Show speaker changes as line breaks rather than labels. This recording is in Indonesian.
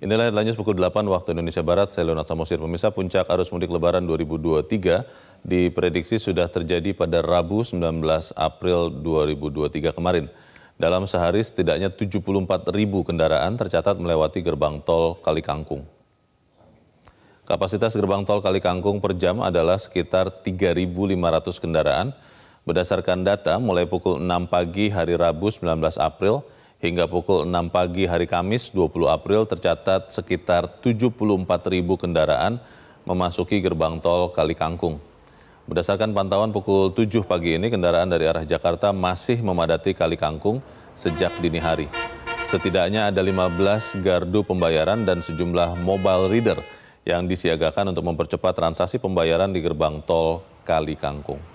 Inilah lanjut pukul 8 waktu Indonesia Barat. Saya Leonard Samosir. Pemirsa puncak arus mudik lebaran 2023 diprediksi sudah terjadi pada Rabu 19 April 2023 kemarin. Dalam sehari setidaknya 74 ribu kendaraan tercatat melewati gerbang tol Kali Kangkung. Kapasitas gerbang tol Kali Kangkung per jam adalah sekitar 3.500 kendaraan. Berdasarkan data, mulai pukul 6 pagi hari Rabu 19 April, Hingga pukul 6 pagi hari Kamis 20 April tercatat sekitar 74 ribu kendaraan memasuki gerbang tol Kali Kangkung. Berdasarkan pantauan pukul 7 pagi ini kendaraan dari arah Jakarta masih memadati Kali Kangkung sejak dini hari. Setidaknya ada 15 gardu pembayaran dan sejumlah mobile reader yang disiagakan untuk mempercepat transaksi pembayaran di gerbang tol Kali Kangkung.